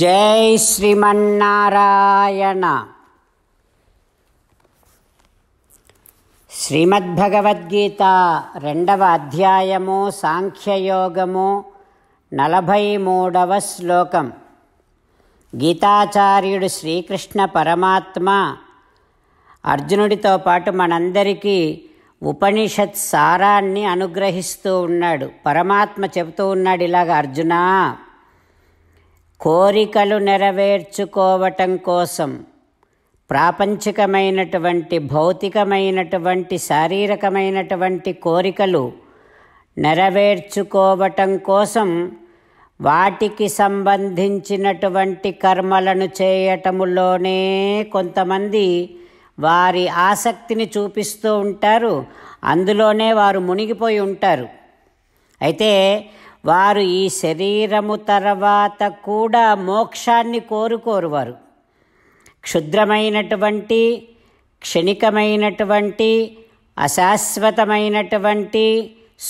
జై శ్రీమన్నారాయణ శ్రీమద్భగవద్గీత రెండవ అధ్యాయము సాంఖ్యయోగము నలభై మూడవ శ్లోకం గీతాచార్యుడు శ్రీకృష్ణ పరమాత్మ అర్జునుడితో పాటు మనందరికీ ఉపనిషత్ సారాన్ని అనుగ్రహిస్తూ ఉన్నాడు పరమాత్మ చెబుతూ ఉన్నాడు ఇలాగ అర్జునా కోరికలు నెరవేర్చుకోవటం కోసం ప్రాపంచికమైనటువంటి భౌతికమైనటువంటి శారీరకమైనటువంటి కోరికలు నెరవేర్చుకోవటం కోసం వాటికి సంబంధించినటువంటి కర్మలను చేయటములోనే కొంతమంది వారి ఆసక్తిని చూపిస్తూ ఉంటారు అందులోనే వారు మునిగిపోయి ఉంటారు అయితే వారు ఈ శరీరము తర్వాత కూడా మోక్షాన్ని కోరుకోరు వారు క్షుద్రమైనటువంటి క్షణికమైనటువంటి అశాశ్వతమైనటువంటి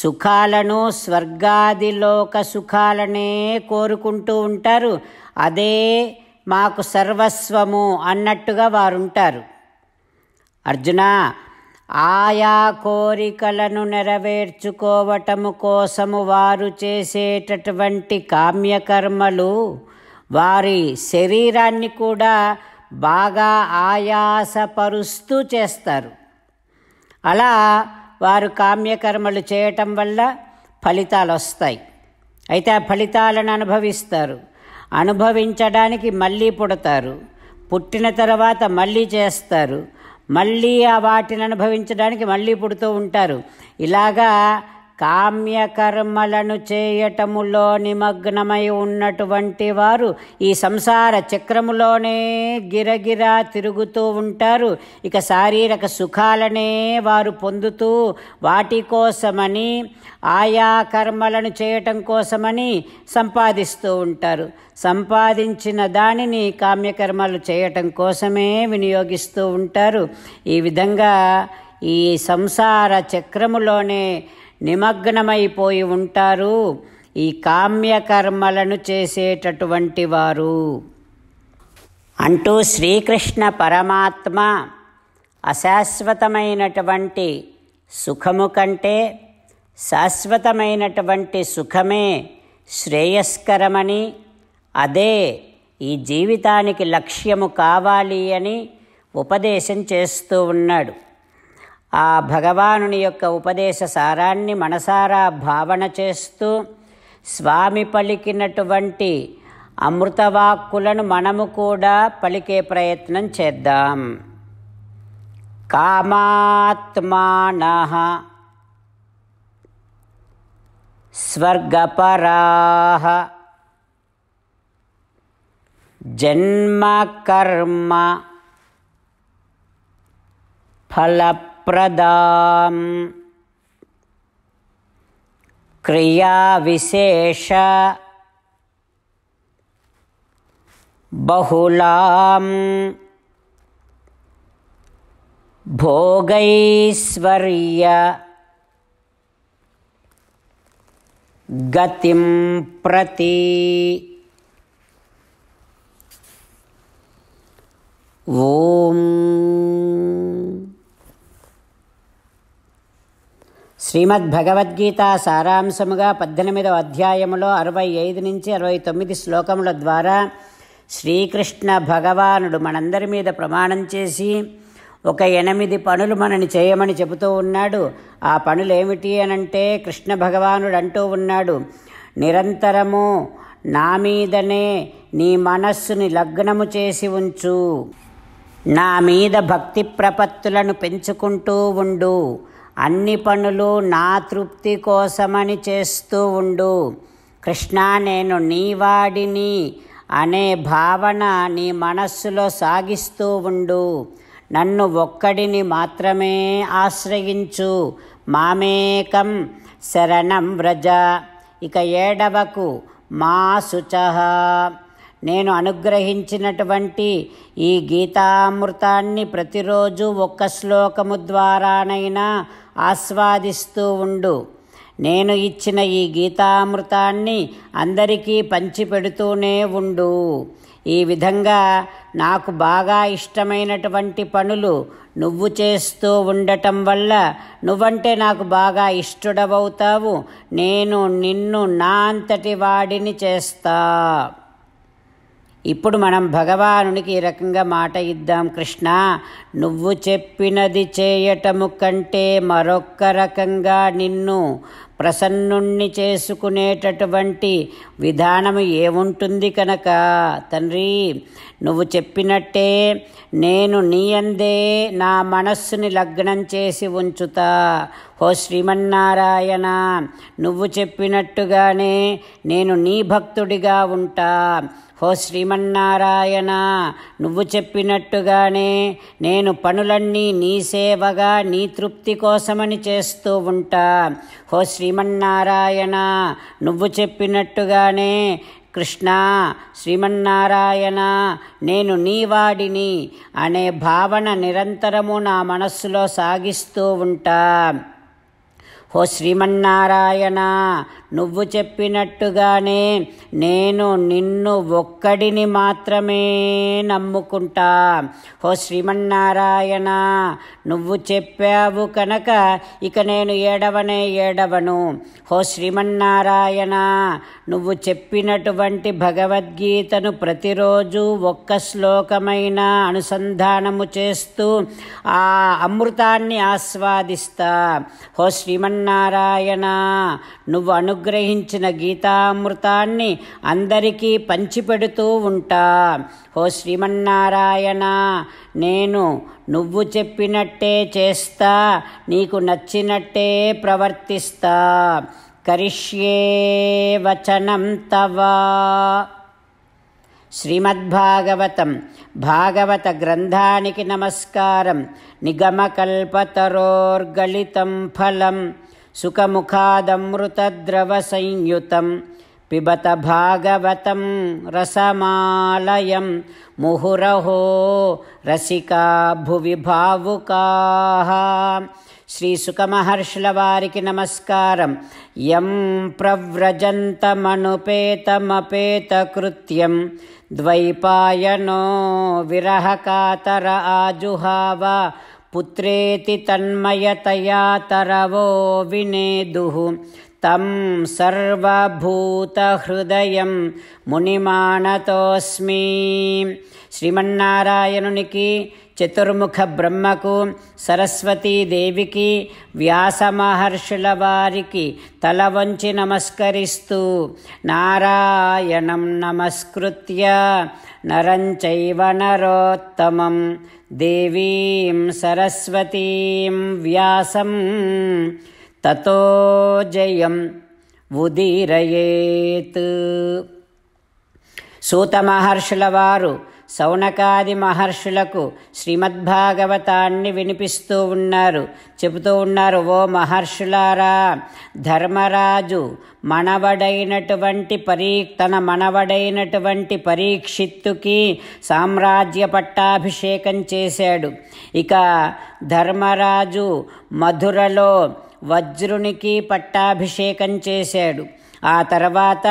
సుఖాలను స్వర్గాదిలోక సుఖాలనే కోరుకుంటూ ఉంటారు అదే మాకు సర్వస్వము అన్నట్టుగా వారుంటారు అర్జున ఆయా కోరికలను నెరవేర్చుకోవటము కోసము వారు చేసేటటువంటి కామ్యకర్మలు వారి శరీరాన్ని కూడా బాగా ఆయాసపరుస్తూ చేస్తారు అలా వారు కామ్యకర్మలు చేయటం వల్ల ఫలితాలు వస్తాయి అయితే ఆ ఫలితాలను అనుభవిస్తారు అనుభవించడానికి మళ్ళీ పుడతారు పుట్టిన తర్వాత మళ్ళీ చేస్తారు మళ్ళీ ఆ వాటిని అనుభవించడానికి మళ్ళీ పుడుతూ ఉంటారు ఇలాగా కామ్యకర్మలను చేయటములో నిమగ్నమై ఉన్నటువంటి వారు ఈ సంసార చక్రములోనే గిరగిరా తిరుగుతూ ఉంటారు ఇక శారీరక సుఖాలనే వారు పొందుతూ వాటి కోసమని ఆయా కర్మలను చేయటం కోసమని సంపాదిస్తూ ఉంటారు సంపాదించిన దానిని కామ్యకర్మలు చేయటం కోసమే వినియోగిస్తూ ఉంటారు ఈ విధంగా ఈ సంసార చక్రములోనే నిమగ్నమైపోయి ఉంటారు ఈ కామ్యకర్మలను చేసేటటువంటి వారు అంటూ శ్రీకృష్ణ పరమాత్మ అశాశ్వతమైనటువంటి సుఖము కంటే శాశ్వతమైనటువంటి సుఖమే శ్రేయస్కరమని అదే ఈ జీవితానికి లక్ష్యము కావాలి అని ఉపదేశం చేస్తూ ఉన్నాడు ఆ భగవానుని యొక్క ఉపదేశ సారాన్ని మనసారా భావన చేస్తూ స్వామి పలికినటువంటి అమృతవాక్కులను మనము కూడా పలికే ప్రయత్నం చేద్దాం కామాత్మాన స్వర్గపరా జన్మకర్మ ఫల प्रदाम् क्रियाविशेष बहुलाम् भोगैश्वर्य गतिं प्रति ॐ శ్రీమద్ భగవద్గీత సారాంశముగా పద్దెనిమిదవ అధ్యాయములో అరవై ఐదు నుంచి అరవై తొమ్మిది శ్లోకముల ద్వారా శ్రీకృష్ణ భగవానుడు మనందరి మీద ప్రమాణం చేసి ఒక ఎనిమిది పనులు మనని చేయమని చెబుతూ ఉన్నాడు ఆ పనులు ఏమిటి అనంటే కృష్ణ భగవానుడు అంటూ ఉన్నాడు నిరంతరము నా మీదనే నీ మనస్సుని లగ్నము చేసి ఉంచు నా మీద భక్తి ప్రపత్తులను పెంచుకుంటూ ఉండు అన్ని పనులు నా తృప్తి కోసమని చేస్తూ ఉండు కృష్ణ నేను నీవాడిని అనే భావన నీ మనస్సులో సాగిస్తూ ఉండు నన్ను ఒక్కడిని మాత్రమే ఆశ్రయించు మామేకం శరణం వ్రజ ఇక ఏడవకు మా శుచ నేను అనుగ్రహించినటువంటి ఈ గీతామృతాన్ని ప్రతిరోజు ఒక్క శ్లోకము ద్వారానైనా ఆస్వాదిస్తూ ఉండు నేను ఇచ్చిన ఈ గీతామృతాన్ని అందరికీ పంచిపెడుతూనే ఉండు ఈ విధంగా నాకు బాగా ఇష్టమైనటువంటి పనులు నువ్వు చేస్తూ ఉండటం వల్ల నువ్వంటే నాకు బాగా ఇష్టడవవుతావు నేను నిన్ను నా అంతటి వాడిని చేస్తా ఇప్పుడు మనం భగవానునికి ఈ రకంగా మాట ఇద్దాం కృష్ణ నువ్వు చెప్పినది చేయటము కంటే మరొక్క రకంగా నిన్ను ప్రసన్నుణ్ణి చేసుకునేటటువంటి విధానము ఏముంటుంది కనుక తండ్రి నువ్వు చెప్పినట్టే నేను నీయందే నా మనస్సుని లగ్నం చేసి ఉంచుతా ఓ శ్రీమన్నారాయణ నువ్వు చెప్పినట్టుగానే నేను నీ భక్తుడిగా ఉంటా ఓ శ్రీమన్నారాయణ నువ్వు చెప్పినట్టుగానే నేను పనులన్నీ నీ సేవగా నీ తృప్తి కోసమని చేస్తూ ఉంటా ఓ శ్రీ శ్రీమన్నారాయణ నువ్వు చెప్పినట్టుగానే కృష్ణ శ్రీమన్నారాయణ నేను నీవాడిని అనే భావన నిరంతరము నా మనస్సులో సాగిస్తూ ఉంటా ఓ శ్రీమన్నారాయణ నువ్వు చెప్పినట్టుగానే నేను నిన్ను ఒక్కడిని మాత్రమే నమ్ముకుంటా ఓ శ్రీమన్నారాయణ నువ్వు చెప్పావు కనుక ఇక నేను ఏడవనే ఏడవను ఓ శ్రీమన్నారాయణ నువ్వు చెప్పినటువంటి భగవద్గీతను ప్రతిరోజు ఒక్క శ్లోకమైన అనుసంధానము చేస్తూ ఆ అమృతాన్ని ఆస్వాదిస్తా ఓ శ్రీమన్ నారాయణ నువ్వు అనుగ్రహించిన గీతామృతాన్ని అందరికీ పంచిపెడుతూ ఉంటా ఓ శ్రీమన్నారాయణ నేను నువ్వు చెప్పినట్టే చేస్తా నీకు నచ్చినట్టే ప్రవర్తిస్తా కరిష్యే వచనం తవా శ్రీమద్భాగవతం భాగవత గ్రంథానికి నమస్కారం నిగమకల్పతరోర్గళితం ఫలం सुखमुखादमृतद्रवसंयुतं पिबत भागवतं रसमालयं मुहुरहो रसिका भुवि भावुकाः श्रीसुखमहर्षिलवारिके नमस्कारं यं प्रव्रजन्तमनुपेतमपेतकृत्यं द्वैपायनो विरहकातर आजुहाव पुत्रेति तन्मयतया तरवो विनेदुः तं सर्वभूतहृदयं मुनिमानतोऽस्मि श्रीमन्नारायणुनिकी చతుర్ముఖ బ్రహ్మకు సరస్వతీదేవికి వ్యాస మహర్షుల వారికి తల వంచి నమస్కరిస్తూ నారాయణం నమస్కృత్య నరంచైవ నరోత్తమం దేవీం సరస్వతీం వ్యాసం తతో జయం ఉదీరయేత్ సూత మహర్షుల వారు సౌనకాది మహర్షులకు శ్రీమద్భాగవతాన్ని వినిపిస్తూ ఉన్నారు చెబుతూ ఉన్నారు ఓ మహర్షులారా ధర్మరాజు మనవడైనటువంటి పరీ తన మనవడైనటువంటి పరీక్షిత్తుకి సామ్రాజ్య పట్టాభిషేకం చేశాడు ఇక ధర్మరాజు మధురలో వజ్రునికి పట్టాభిషేకం చేశాడు ఆ తర్వాత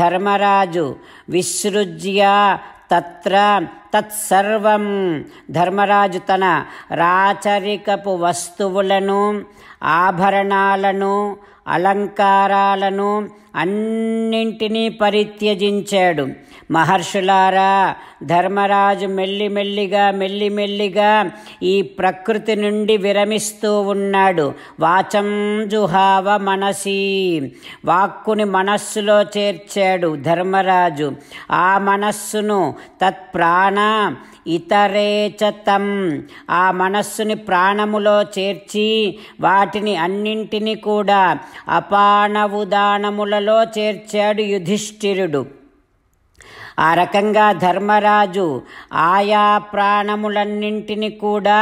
ధర్మరాజు విసృజ్య తత్ర తత్సర్వం ధర్మరాజు తన రాచరికపు వస్తువులను ఆభరణాలను అలంకారాలను అన్నింటినీ పరిత్యజించాడు మహర్షులారా ధర్మరాజు మెల్లిమెల్లిగా మెల్లిమెల్లిగా ఈ ప్రకృతి నుండి విరమిస్తూ ఉన్నాడు వాచం జుహావ మనసి వాక్కుని మనస్సులో చేర్చాడు ధర్మరాజు ఆ మనస్సును తత్ప్రాణ ఇతరేచతం ఆ మనస్సుని ప్రాణములో చేర్చి వాటిని అన్నింటినీ కూడా అపానవుదానములలో చేర్చాడు యుధిష్ఠిరుడు ఆ రకంగా ధర్మరాజు ఆయా ప్రాణములన్నింటిని కూడా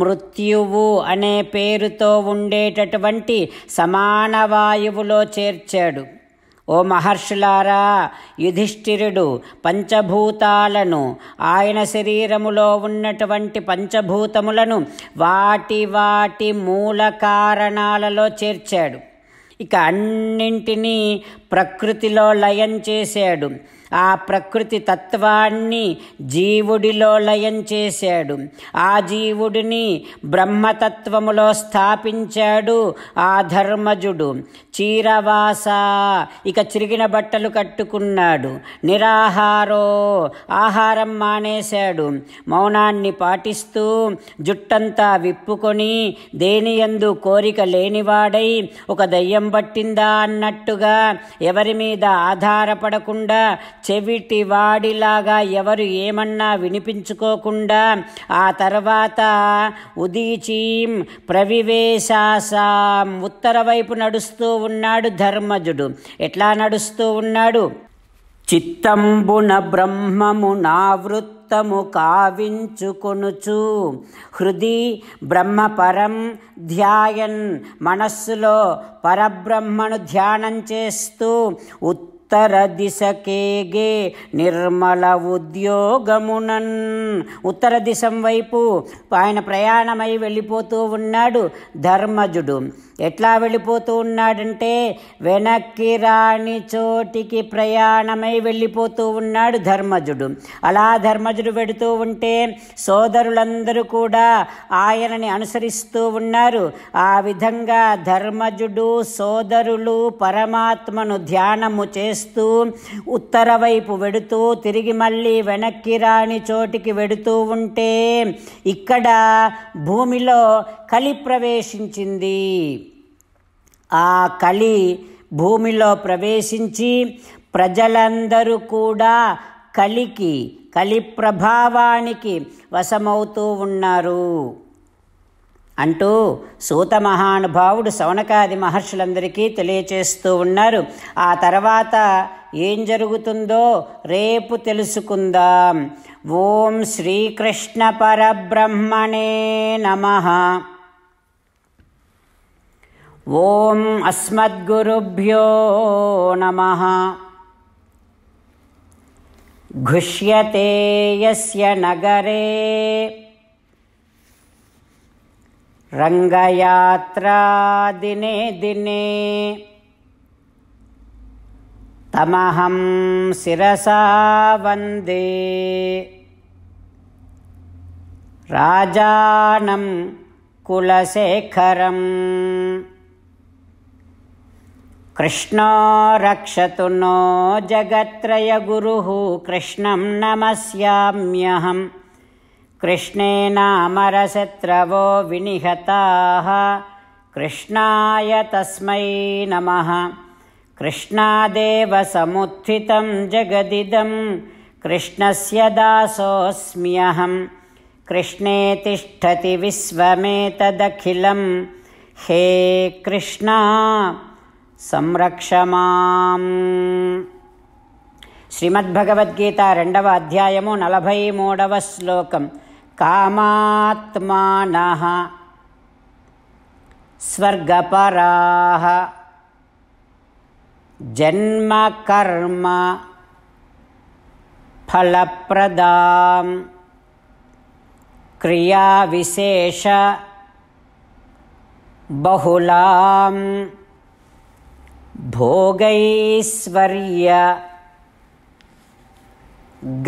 మృత్యువు అనే పేరుతో ఉండేటటువంటి సమాన వాయువులో చేర్చాడు ఓ మహర్షులారా యుధిష్ఠిరుడు పంచభూతాలను ఆయన శరీరములో ఉన్నటువంటి పంచభూతములను వాటి వాటి మూల కారణాలలో చేర్చాడు ఇక అన్నింటినీ ప్రకృతిలో లయం చేశాడు ఆ ప్రకృతి తత్వాన్ని జీవుడిలో లయం చేశాడు ఆ జీవుడిని బ్రహ్మతత్వములో స్థాపించాడు ఆ ధర్మజుడు చీరవాస ఇక చిరిగిన బట్టలు కట్టుకున్నాడు నిరాహారో ఆహారం మానేశాడు మౌనాన్ని పాటిస్తూ జుట్టంతా విప్పుకొని దేనియందు కోరిక లేనివాడై ఒక దయ్యం పట్టిందా అన్నట్టుగా ఎవరి మీద ఆధారపడకుండా చెవిటి వాడిలాగా ఎవరు ఏమన్నా వినిపించుకోకుండా ఆ తర్వాత ఉదీచీం ప్రవివేశాసాం ఉత్తర వైపు నడుస్తూ ఉన్నాడు ధర్మజుడు ఎట్లా నడుస్తూ ఉన్నాడు చిత్తంబున బ్రహ్మము నావృత్తి చిత్తము కావించుకొనుచు హృది బ్రహ్మపరం ధ్యాయన్ మనస్సులో పరబ్రహ్మను ధ్యానం చేస్తూ ఉత్తర దిశకేగే నిర్మల ఉద్యోగమునన్ ఉత్తర దిశం వైపు ఆయన ప్రయాణమై వెళ్ళిపోతూ ఉన్నాడు ధర్మజుడు ఎట్లా వెళ్ళిపోతూ ఉన్నాడంటే వెనక్కి రాని చోటికి ప్రయాణమై వెళ్ళిపోతూ ఉన్నాడు ధర్మజుడు అలా ధర్మజుడు పెడుతూ ఉంటే సోదరులందరూ కూడా ఆయనని అనుసరిస్తూ ఉన్నారు ఆ విధంగా ధర్మజుడు సోదరులు పరమాత్మను ధ్యానము చేస్తూ చేస్తూ వైపు వెడుతూ తిరిగి మళ్ళీ వెనక్కి రాని చోటికి వెడుతూ ఉంటే ఇక్కడ భూమిలో కలి ప్రవేశించింది ఆ కలి భూమిలో ప్రవేశించి ప్రజలందరూ కూడా కలికి కలి ప్రభావానికి వశమవుతూ ఉన్నారు అంటూ సూత మహానుభావుడు సవనకాది మహర్షులందరికీ తెలియచేస్తూ ఉన్నారు ఆ తర్వాత ఏం జరుగుతుందో రేపు తెలుసుకుందాం ఓం శ్రీకృష్ణ పరబ్రహ్మణే నమ ఓం అస్మద్గురుభ్యో నమ ఘుష్యతేయస్య నగరే रङ्गयात्रा दिने दिने तमहं शिरसा वन्दे राजानं कुलशेखरम् कृष्णो रक्षतु नो जगत्रयगुरुः कृष्णं नमस्याम्यहम् कृष्णेनामरशत्रवो विनिहताः कृष्णाय तस्मै नमः कृष्णादेव समुत्थितं जगदिदं कृष्णस्य दासोऽस्म्यहं कृष्णे तिष्ठति विश्वमेतदखिलं हे कृष्णा संरक्ष माम् श्रीमद्भगवद्गीता रेडव अध्यायमु नलभैमूढवश्लोकम् कामात्मानः स्वर्गपराः जन्मकर्म क्रियाविशेष बहुलां भोगैश्वर्य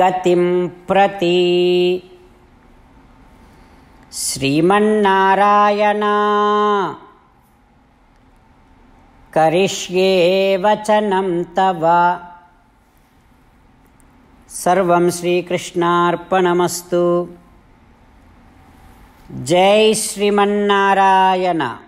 गतिं प्रति श्रीमन्नारायण वचनं तव सर्वं श्रीकृष्णार्पणमस्तु जय श्रीमन्नारायण